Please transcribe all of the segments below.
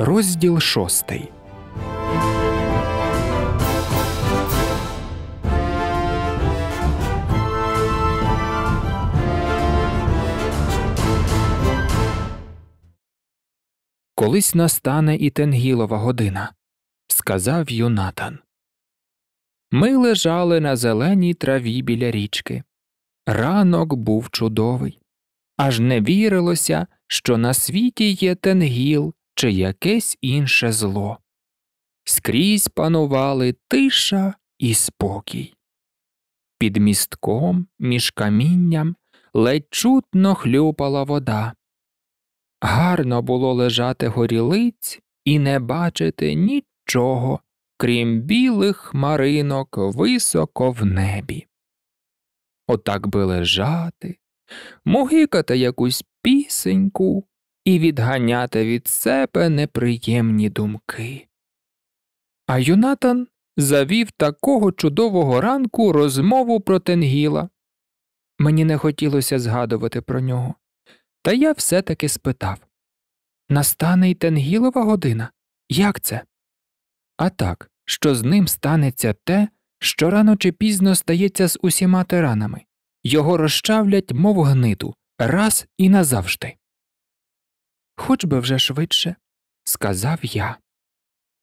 Розділ шостий. Колись настане і тенгілова година, сказав Юнатан. Ми лежали на зеленій траві біля річки. Ранок був чудовий. Аж не вірилося, що на світі є тенгіл чи якесь інше зло. Скрізь панували тиша і спокій. Під містком, між камінням ледь чутно хлюпала вода. Гарно було лежати горілиць і не бачити нічого, крім білих хмаринок високо в небі. Отак би лежати, мугикати якусь пісеньку, і відганяти від себе неприємні думки. А Юнатан завів такого чудового ранку розмову про Тенгіла. Мені не хотілося згадувати про нього, та я все таки спитав Настане й Тенгілова година? Як це? А так, що з ним станеться те, що рано чи пізно стається з усіма тиранами його розчавлять, мов гниту, раз і назавжди хоч би вже швидше, сказав я.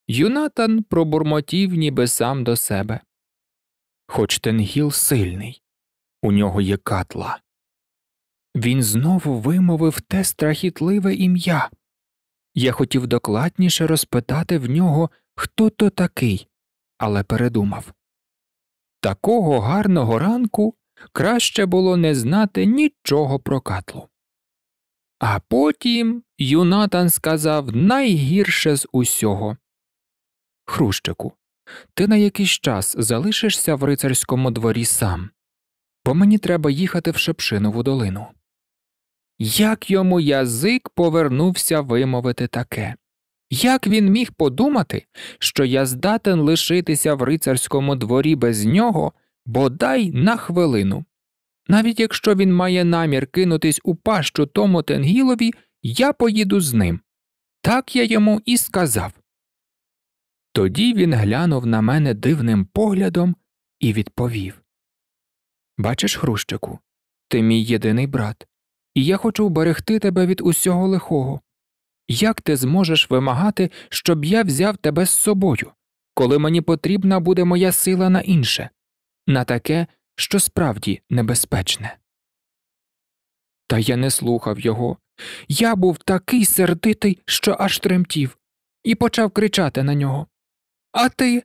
Юнатан пробурмотів ніби сам до себе. Хоч Тенгіл сильний, у нього є катла. Він знову вимовив те страхітливе ім'я. Я хотів докладніше розпитати в нього, хто то такий, але передумав такого гарного ранку краще було не знати нічого про катлу. А потім Юнатан сказав найгірше з усього Хрущику, ти на якийсь час залишишся в рицарському дворі сам, бо мені треба їхати в Шепшинову долину. Як йому язик повернувся вимовити таке? Як він міг подумати, що я здатен лишитися в рицарському дворі без нього бодай на хвилину? Навіть якщо він має намір кинутись у пащу тому тенгілові, я поїду з ним. Так я йому і сказав. Тоді він глянув на мене дивним поглядом і відповів Бачиш, Хрущику, ти мій єдиний брат, і я хочу вберегти тебе від усього лихого. Як ти зможеш вимагати, щоб я взяв тебе з собою, коли мені потрібна буде моя сила на інше? На таке що справді небезпечне. Та я не слухав його. Я був такий сердитий, що аж тремтів, і почав кричати на нього А ти?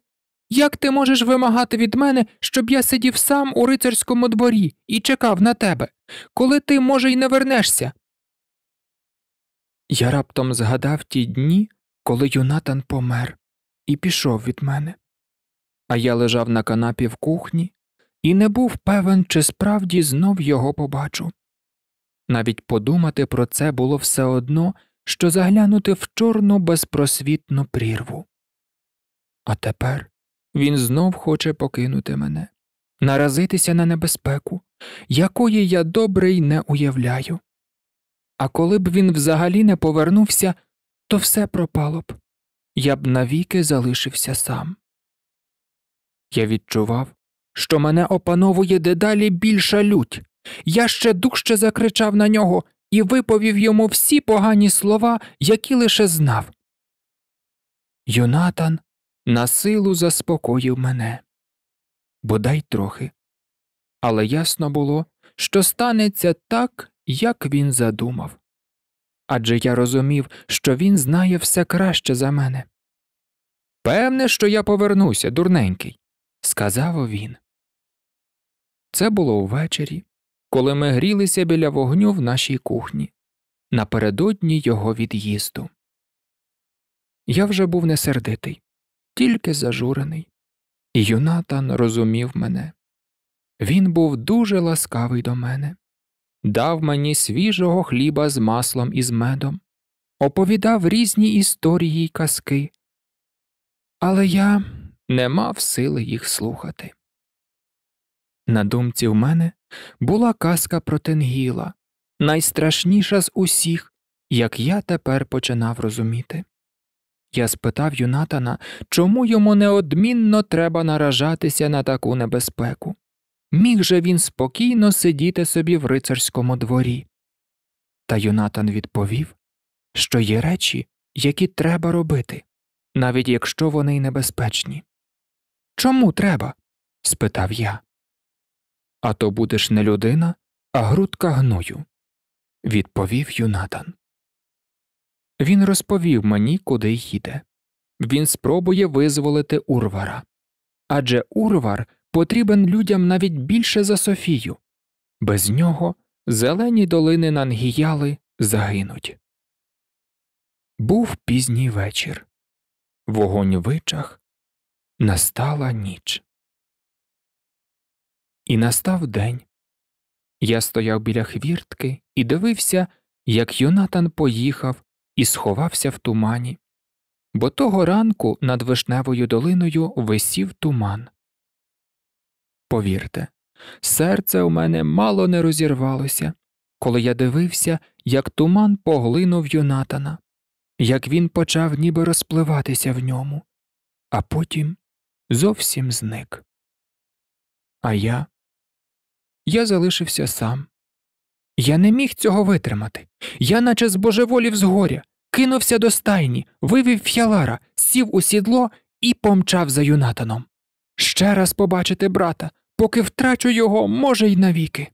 Як ти можеш вимагати від мене, щоб я сидів сам у рицарському дворі і чекав на тебе, коли ти, може, й не вернешся? Я раптом згадав ті дні, коли Юнатан помер, і пішов від мене. А я лежав на канапі в кухні і не був певен, чи справді знов його побачу. Навіть подумати про це було все одно, що заглянути в чорну безпросвітну прірву. А тепер він знов хоче покинути мене, наразитися на небезпеку, якої я добре й не уявляю. А коли б він взагалі не повернувся, то все пропало б. Я б навіки залишився сам. Я відчував, що мене опановує дедалі більша лють. Я ще дужче закричав на нього і виповів йому всі погані слова, які лише знав. Юнатан на силу заспокоїв мене бодай трохи. Але ясно було, що станеться так, як він задумав. Адже я розумів, що він знає все краще за мене. Певне, що я повернуся, дурненький, сказав він. Це було увечері, коли ми грілися біля вогню в нашій кухні, напередодні його від'їзду. Я вже був не сердитий, тільки зажурений, Юнатан розумів мене. Він був дуже ласкавий до мене, дав мені свіжого хліба з маслом і з медом, оповідав різні історії й казки. Але я не мав сили їх слухати. На думці в мене була казка про Тенгіла, найстрашніша з усіх, як я тепер починав розуміти. Я спитав юнатана, чому йому неодмінно треба наражатися на таку небезпеку. Міг же він спокійно сидіти собі в рицарському дворі. Та юнатан відповів, що є речі, які треба робити, навіть якщо вони й небезпечні. Чому треба? спитав я. А то будеш не людина, а грудка гною, відповів Юнатан. Він розповів мені, куди їде. Він спробує визволити Урвара. Адже Урвар потрібен людям навіть більше за Софію. Без нього зелені долини Нангіяли загинуть. Був пізній вечір. Вогонь вичах, Настала ніч. І настав день. Я стояв біля хвіртки і дивився, як юнатан поїхав і сховався в тумані, бо того ранку над вишневою долиною висів туман. Повірте, серце у мене мало не розірвалося, коли я дивився, як туман поглинув юнатана, як він почав ніби розпливатися в ньому, а потім зовсім зник. А я Я залишився сам. Я не міг цього витримати. Я, наче з божеволів згоря, кинувся до стайні, вивів ф'ялара, сів у сідло і помчав за юнатаном. Ще раз побачити брата, поки втрачу його, може, й навіки.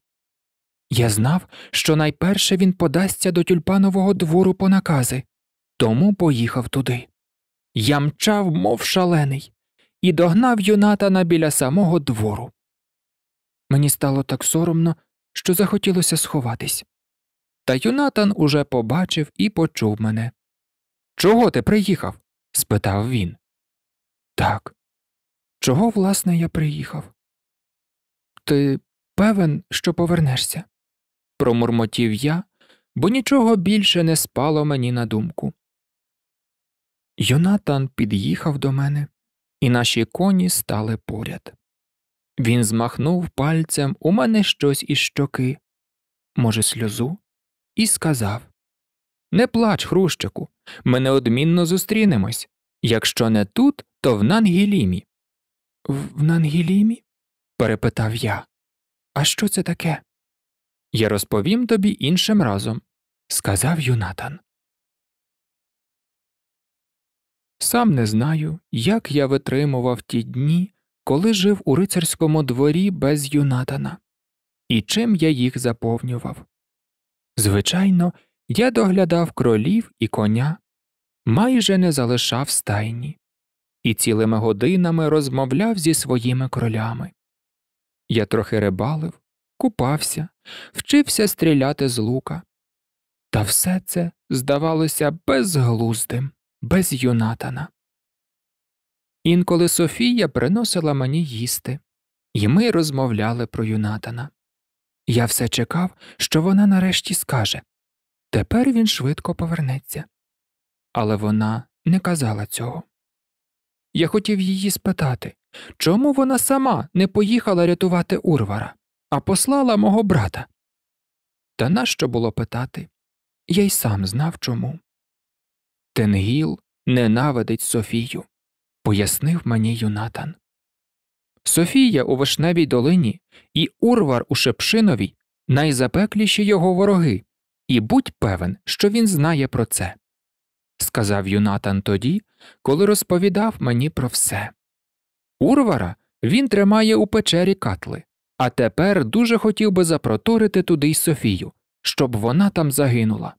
Я знав, що найперше він подасться до тюльпанового двору по накази, тому поїхав туди. Я мчав, мов шалений, і догнав юнатана біля самого двору. Мені стало так соромно, що захотілося сховатись. Та юнатан уже побачив і почув мене. Чого ти приїхав? спитав він. Так. Чого, власне, я приїхав? Ти певен, що повернешся? промурмотів я, бо нічого більше не спало мені на думку. Юнатан під'їхав до мене, і наші коні стали поряд. Він змахнув пальцем у мене щось із щоки, може, сльозу, і сказав Не плач, Хрущику, ми неодмінно зустрінемось. Якщо не тут, то в Нангілімі. В Нангілімі? перепитав я. А що це таке? Я розповім тобі іншим разом, сказав Юнатан. Сам не знаю, як я витримував ті дні, коли жив у рицарському дворі без Юнатана, і чим я їх заповнював. Звичайно, я доглядав кролів і коня, майже не залишав стайні, і цілими годинами розмовляв зі своїми кролями. Я трохи рибалив, купався, вчився стріляти з лука. Та все це здавалося безглуздим без Юнатана. Інколи Софія приносила мені їсти, і ми розмовляли про Юнатана. Я все чекав, що вона нарешті скаже тепер він швидко повернеться. Але вона не казала цього. Я хотів її спитати, чому вона сама не поїхала рятувати Урвара, а послала мого брата. Та нащо було питати? Я й сам знав чому. Тенгіл ненавидить Софію, пояснив мені Юнатан. Софія у Вишневій долині і Урвар у Шепшиновій найзапекліші його вороги, і будь певен, що він знає про це. Сказав Юнатан тоді, коли розповідав мені про все. Урвара він тримає у печері катли, а тепер дуже хотів би запроторити туди й Софію, щоб вона там загинула.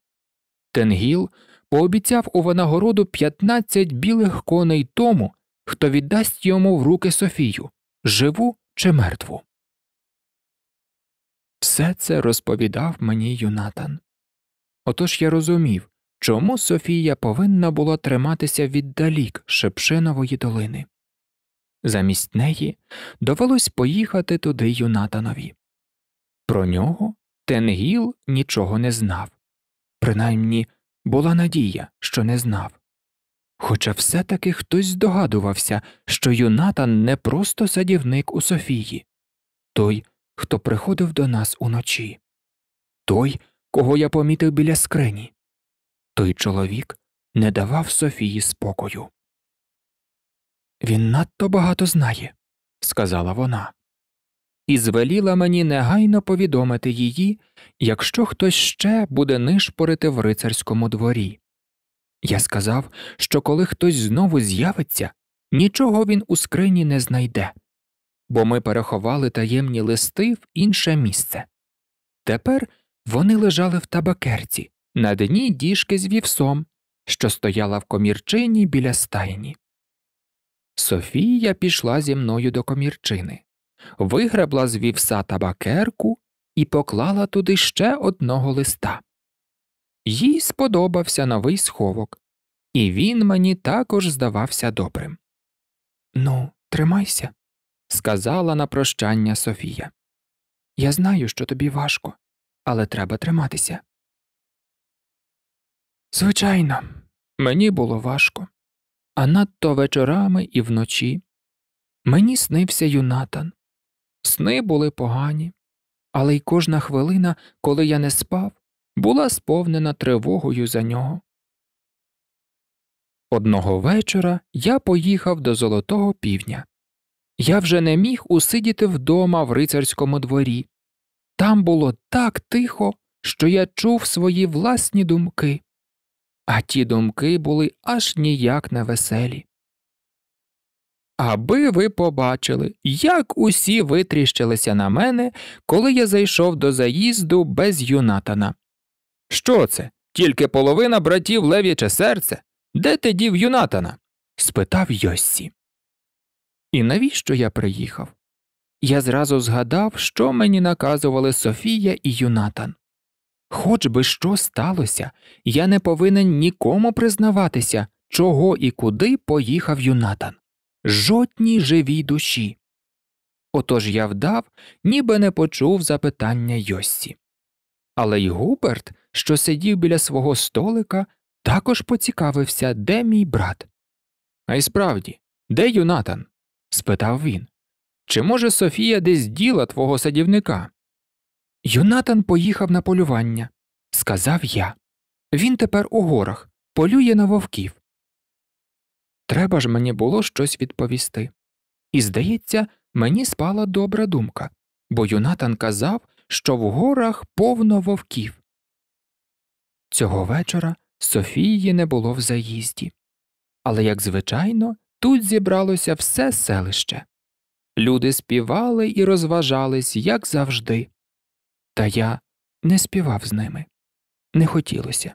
Тенгіл пообіцяв у винагороду 15 білих коней тому, хто віддасть йому в руки Софію живу чи мертву. Все це розповідав мені Юнатан. Отож я розумів, чому Софія повинна була триматися віддалік Шепшинової долини. Замість неї довелось поїхати туди Юнатанові. Про нього Тенгіл нічого не знав, принаймні була надія, що не знав. Хоча все таки хтось здогадувався, що Юнатан не просто садівник у Софії, той, хто приходив до нас уночі, той, кого я помітив біля скрині. Той чоловік не давав Софії спокою. Він надто багато знає, сказала вона і звеліла мені негайно повідомити її, якщо хтось ще буде нишпорити в рицарському дворі. Я сказав, що коли хтось знову з'явиться, нічого він у скрині не знайде, бо ми переховали таємні листи в інше місце. Тепер вони лежали в табакерці на дні діжки з вівсом, що стояла в комірчині біля стайні. Софія пішла зі мною до комірчини вигребла з вівса табакерку і поклала туди ще одного листа. Їй сподобався новий сховок, і він мені також здавався добрим. Ну, тримайся, сказала на прощання Софія. Я знаю, що тобі важко, але треба триматися. Звичайно, мені було важко, а надто вечорами і вночі мені снився юнатан, Сни були погані, але й кожна хвилина, коли я не спав, була сповнена тривогою за нього. Одного вечора я поїхав до Золотого півня. Я вже не міг усидіти вдома в рицарському дворі. Там було так тихо, що я чув свої власні думки, а ті думки були аж ніяк невеселі. Аби ви побачили, як усі витріщилися на мене, коли я зайшов до заїзду без юнатана. Що це? Тільки половина братів лев'яче серце? Де ти дів юнатана? спитав Йоссі. І навіщо я приїхав? Я зразу згадав, що мені наказували Софія і юнатан. Хоч би що сталося, я не повинен нікому признаватися, чого і куди поїхав юнатан жодній живій душі. Отож я вдав, ніби не почув запитання Йоссі. Але й Губерт, що сидів біля свого столика, також поцікавився, де мій брат. А й справді, де Юнатан? спитав він. Чи може Софія десь діла твого садівника? Юнатан поїхав на полювання, сказав я. Він тепер у горах, полює на вовків. Треба ж мені було щось відповісти. І, здається, мені спала добра думка, бо юнатан казав, що в горах повно вовків. Цього вечора Софії не було в заїзді, але, як звичайно, тут зібралося все селище. Люди співали і розважались, як завжди. Та я не співав з ними. Не хотілося.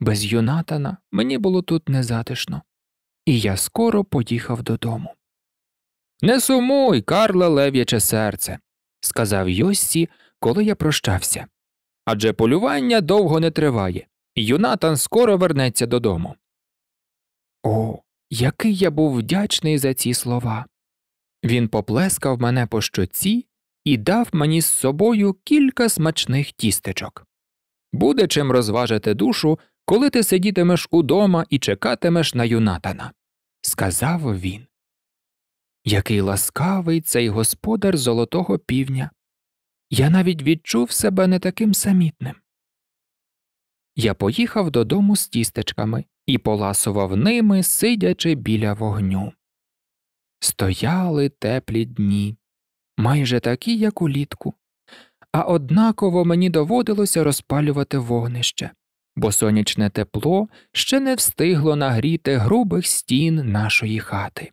Без юнатана мені було тут незатишно і я скоро поїхав додому. Не сумуй, Карле лев'яче серце, сказав Йоссі, коли я прощався. Адже полювання довго не триває, юнатан скоро вернеться додому. О, який я був вдячний за ці слова. Він поплескав мене по щоці і дав мені з собою кілька смачних тістечок. Буде чим розважити душу, коли ти сидітимеш удома і чекатимеш на юнатана сказав він. Який ласкавий цей господар золотого півня. Я навіть відчув себе не таким самітним. Я поїхав додому з тістечками і поласував ними, сидячи біля вогню. Стояли теплі дні, майже такі, як улітку, а однаково мені доводилося розпалювати вогнище бо сонячне тепло ще не встигло нагріти грубих стін нашої хати.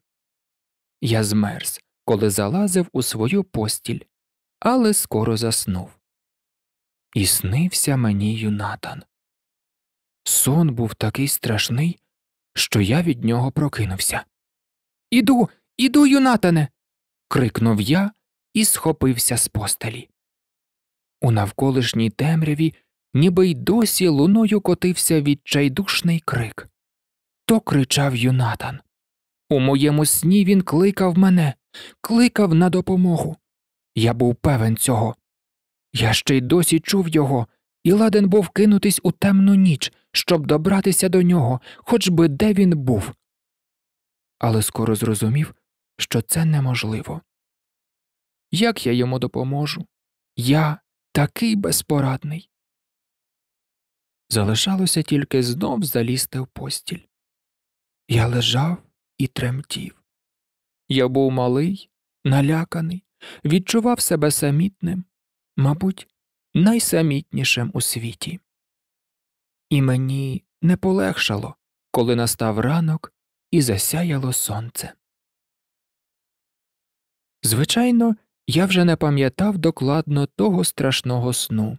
Я змерз, коли залазив у свою постіль, але скоро заснув. І снився мені юнатан. Сон був такий страшний, що я від нього прокинувся. Іду, іду, юнатане. крикнув я і схопився з постелі. У навколишній темряві ніби й досі луною котився відчайдушний крик. То кричав Юнатан. У моєму сні він кликав мене, кликав на допомогу. Я був певен цього. Я ще й досі чув його і ладен був кинутись у темну ніч, щоб добратися до нього, хоч би де він був. Але скоро зрозумів, що це неможливо. Як я йому допоможу? Я такий безпорадний. Залишалося тільки знов залізти в постіль. Я лежав і тремтів. Я був малий, наляканий, відчував себе самітним, мабуть, найсамітнішим у світі. І мені не полегшало, коли настав ранок і засяяло сонце. Звичайно, я вже не пам'ятав докладно того страшного сну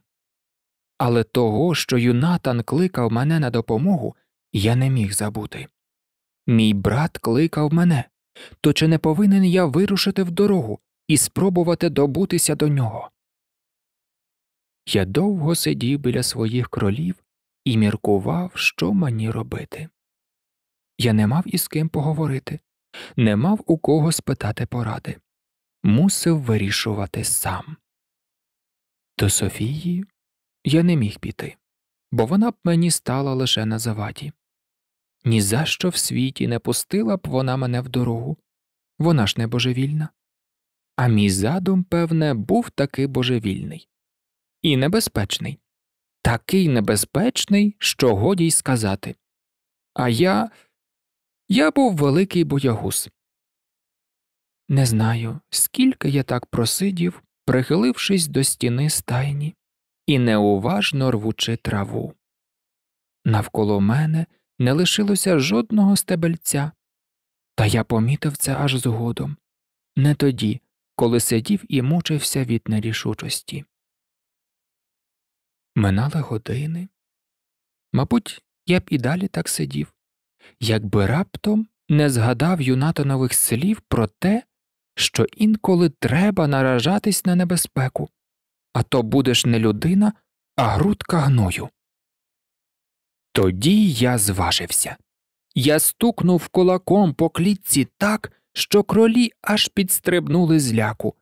але того, що юнатан кликав мене на допомогу, я не міг забути. Мій брат кликав мене, то чи не повинен я вирушити в дорогу і спробувати добутися до нього? Я довго сидів біля своїх кролів і міркував, що мені робити. Я не мав із ким поговорити, не мав у кого спитати поради, мусив вирішувати сам. До Софії я не міг піти, бо вона б мені стала лише на заваді. Ні за що в світі не пустила б вона мене в дорогу, вона ж не божевільна. А мій задум, певне, був таки божевільний і небезпечний, такий небезпечний, що годі й сказати. А я Я був великий боягуз. Не знаю, скільки я так просидів, прихилившись до стіни стайні і неуважно рвучи траву. Навколо мене не лишилося жодного стебельця, та я помітив це аж згодом, не тоді, коли сидів і мучився від нерішучості. Минали години. Мабуть, я б і далі так сидів, якби раптом не згадав юнатонових слів про те, що інколи треба наражатись на небезпеку, а то будеш не людина, а грудка гною. Тоді я зважився. Я стукнув кулаком по клітці так, що кролі аж підстрибнули з ляку,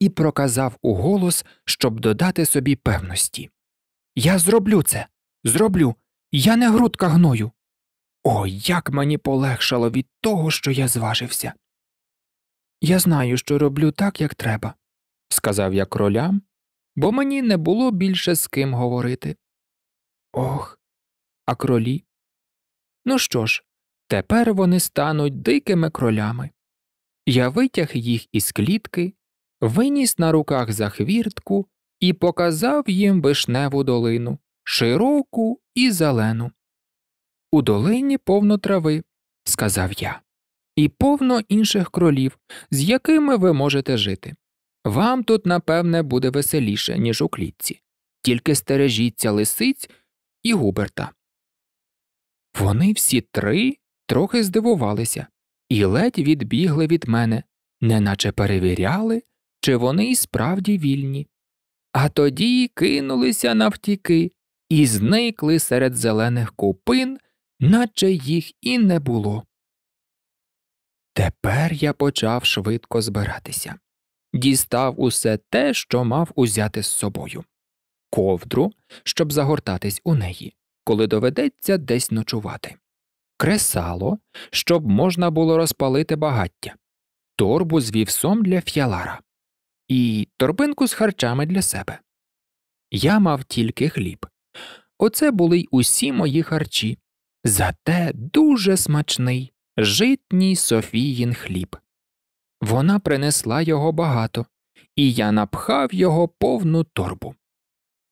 і проказав у голос, щоб додати собі певності. Я зроблю це, зроблю, я не грудка гною. О, як мені полегшало від того, що я зважився. Я знаю, що роблю так, як треба, сказав я кролям, бо мені не було більше з ким говорити. Ох, а кролі. Ну що ж, тепер вони стануть дикими кролями. Я витяг їх із клітки, виніс на руках за хвіртку і показав їм вишневу долину, широку і зелену. У долині повно трави, сказав я, і повно інших кролів, з якими ви можете жити. Вам тут, напевне, буде веселіше, ніж у клітці. Тільки стережіться лисиць і Губерта. Вони всі три трохи здивувалися і ледь відбігли від мене, неначе перевіряли, чи вони і справді вільні. А тоді кинулися навтіки і зникли серед зелених купин, наче їх і не було. Тепер я почав швидко збиратися дістав усе те, що мав узяти з собою ковдру, щоб загортатись у неї, коли доведеться десь ночувати, кресало, щоб можна було розпалити багаття, торбу з вівсом для фіалара і торбинку з харчами для себе. Я мав тільки хліб. Оце були й усі мої харчі, зате дуже смачний житній Софіїн хліб. Вона принесла його багато, і я напхав його повну торбу.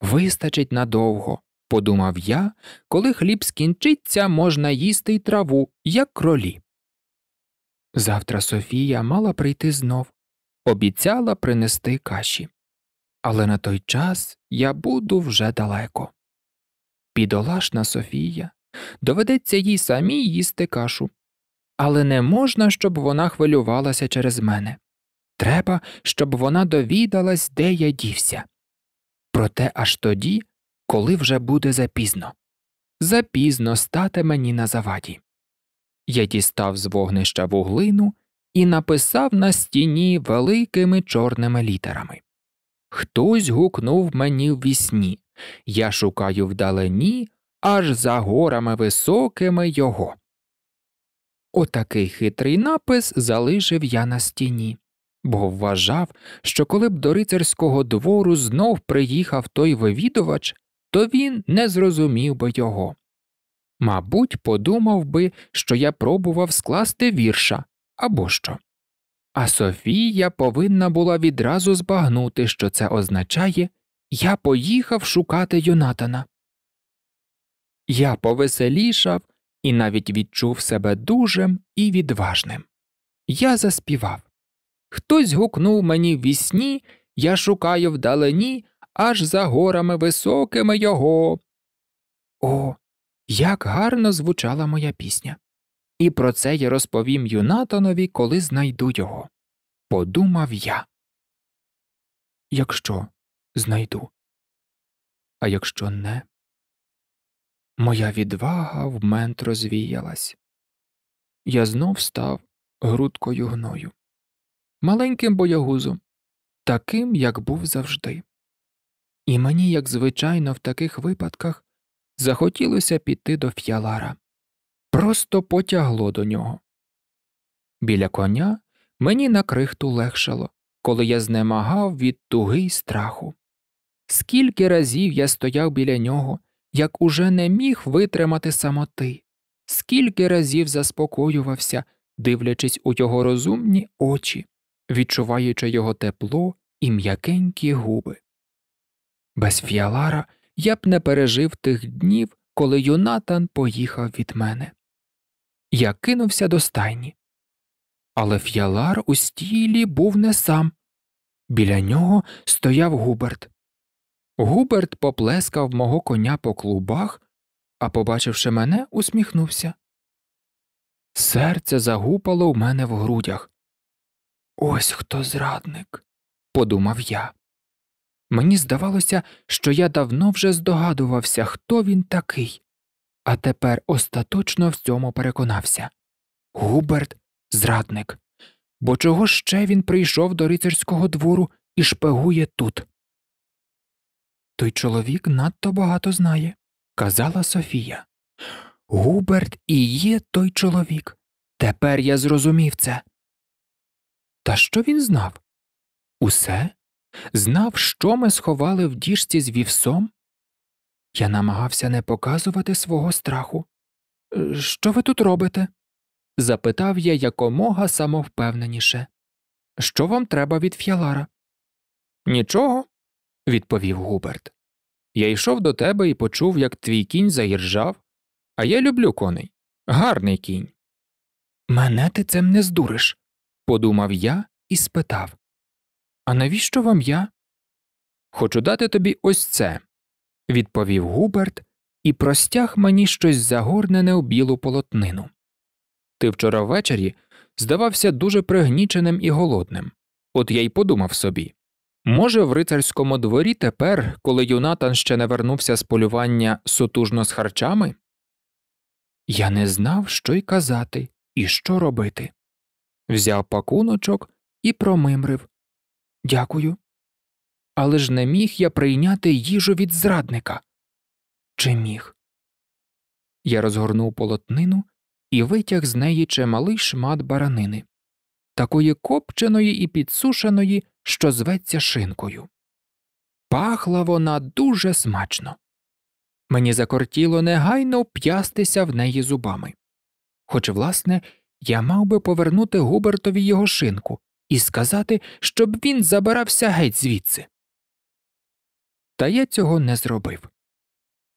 Вистачить надовго, подумав я, коли хліб скінчиться, можна їсти й траву, як кролі. Завтра Софія мала прийти знов, обіцяла принести каші. Але на той час я буду вже далеко. Підолашна Софія доведеться їй самій їсти кашу, але не можна, щоб вона хвилювалася через мене. Треба, щоб вона довідалась, де я дівся. Проте аж тоді, коли вже буде запізно. Запізно стати мені на заваді. Я дістав з вогнища вуглину і написав на стіні великими чорними літерами. Хтось гукнув мені в вісні. Я шукаю вдалині аж за горами високими його. Отакий хитрий напис залишив я на стіні, бо вважав, що коли б до рицарського двору знов приїхав той вивідувач, то він не зрозумів би його. Мабуть, подумав би, що я пробував скласти вірша або що. А Софія повинна була відразу збагнути, що це означає я поїхав шукати Йонатана. Я повеселішав і навіть відчув себе дужим і відважним. Я заспівав. Хтось гукнув мені в вісні, я шукаю вдалині аж за горами високими його. О, як гарно звучала моя пісня! І про це я розповім Юнатонові, коли знайду його. Подумав я. Якщо знайду. А якщо не, Моя відвага в мент розвіялась. Я знов став грудкою гною, маленьким боягузом, таким, як був завжди. І мені, як звичайно, в таких випадках захотілося піти до ф'ялара. Просто потягло до нього. Біля коня мені на крихту легшало, коли я знемагав від туги й страху. Скільки разів я стояв біля нього як уже не міг витримати самоти, скільки разів заспокоювався, дивлячись у його розумні очі, відчуваючи його тепло і м'якенькі губи. Без фіалара я б не пережив тих днів, коли Юнатан поїхав від мене. Я кинувся до стайні. Але ф'ялар у стілі був не сам. Біля нього стояв Губерт. Губерт поплескав мого коня по клубах, а, побачивши мене, усміхнувся. Серце загупало в мене в грудях. Ось хто зрадник, подумав я. Мені здавалося, що я давно вже здогадувався, хто він такий, а тепер остаточно в цьому переконався. Губерт зрадник. Бо чого ще він прийшов до рицарського двору і шпигує тут? той чоловік надто багато знає, казала Софія. Губерт і є той чоловік. Тепер я зрозумів це. Та що він знав? Усе? Знав, що ми сховали в діжці з вівсом? Я намагався не показувати свого страху. «Е, що ви тут робите? запитав я якомога самовпевненіше. Що вам треба від фіалара? Нічого, відповів Губерт. Я йшов до тебе і почув, як твій кінь заіржав, а я люблю коней. Гарний кінь. Мене ти цим не здуриш, подумав я і спитав. А навіщо вам я? Хочу дати тобі ось це, відповів Губерт і простяг мені щось загорнене у білу полотнину. Ти вчора ввечері здавався дуже пригніченим і голодним, от я й подумав собі Може, в рицарському дворі тепер, коли Юнатан ще не вернувся з полювання сутужно з харчами? Я не знав, що й казати і що робити. Взяв пакуночок і промимрив Дякую. Але ж не міг я прийняти їжу від зрадника. Чи міг? Я розгорнув полотнину і витяг з неї чималий шмат баранини такої копченої і підсушеної, що зветься шинкою. Пахла вона дуже смачно. Мені закортіло негайно п'ястися в неї зубами. Хоч, власне, я мав би повернути Губертові його шинку і сказати, щоб він забирався геть звідси. Та я цього не зробив.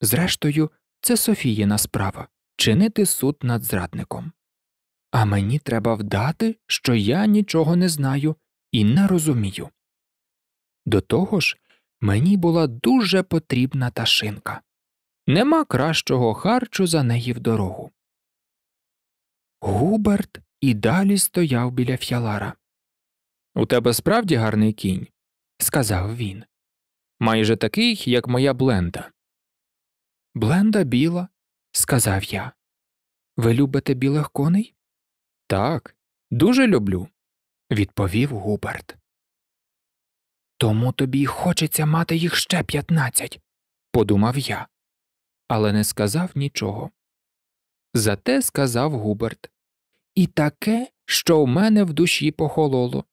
Зрештою, це Софіїна справа чинити суд над зрадником. А мені треба вдати, що я нічого не знаю і не розумію. До того ж, мені була дуже потрібна та шинка. Нема кращого харчу за неї в дорогу. Губерт і далі стояв біля фялара. У тебе справді гарний кінь, сказав він. Майже такий, як моя бленда. Бленда біла, сказав я. Ви любите білих коней? Так, дуже люблю, відповів Губерт. Тому тобі й хочеться мати їх ще п'ятнадцять, подумав я, але не сказав нічого. Зате сказав Губерт. І таке, що в мене в душі похололо.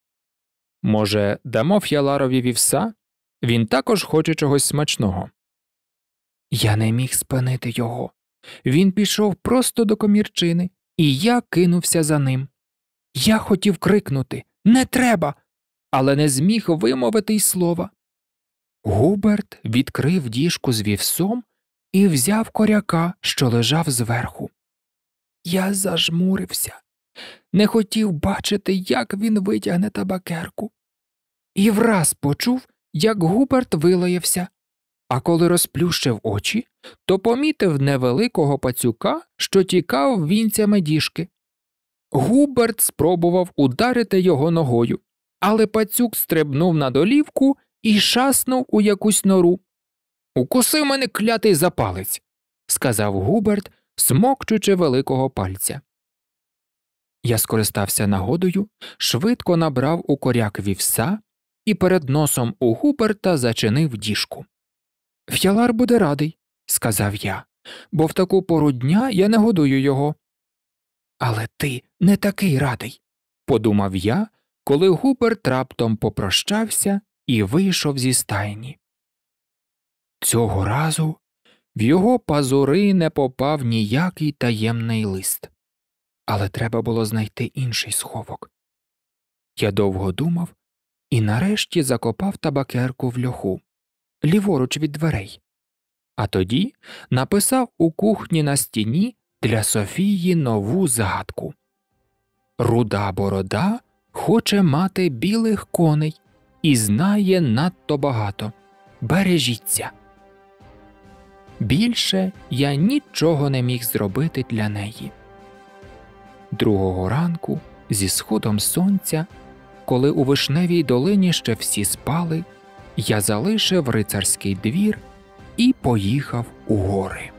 Може, дамо ф'яларові вівса? Він також хоче чогось смачного. Я не міг спинити його. Він пішов просто до комірчини, і я кинувся за ним. Я хотів крикнути Не треба, але не зміг вимовити й слова. Губерт відкрив діжку з вівсом і взяв коряка, що лежав зверху. Я зажмурився, не хотів бачити, як він витягне табакерку. І враз почув, як Губерт вилаявся, а коли розплющив очі, то помітив невеликого пацюка, що тікав вінцями діжки. Губерт спробував ударити його ногою, але пацюк стрибнув на долівку і шаснув у якусь нору. Укусив мене клятий запалець, сказав Губерт, смокчучи великого пальця. Я скористався нагодою, швидко набрав у коряк вівса і перед носом у Губерта зачинив діжку. Ф'ялар буде радий, сказав я, бо в таку пору дня я не годую його. Але ти не такий радий, подумав я, коли Губерт раптом попрощався і вийшов зі стайні. Цього разу в його пазури не попав ніякий таємний лист, але треба було знайти інший сховок. Я довго думав і нарешті закопав табакерку в льоху ліворуч від дверей, а тоді написав у кухні на стіні для Софії нову згадку Руда борода хоче мати білих коней і знає надто багато. Бережіться. Більше я нічого не міг зробити для неї. Другого ранку, зі сходом сонця, коли у вишневій долині ще всі спали. Я залишив рицарський двір і поїхав у гори.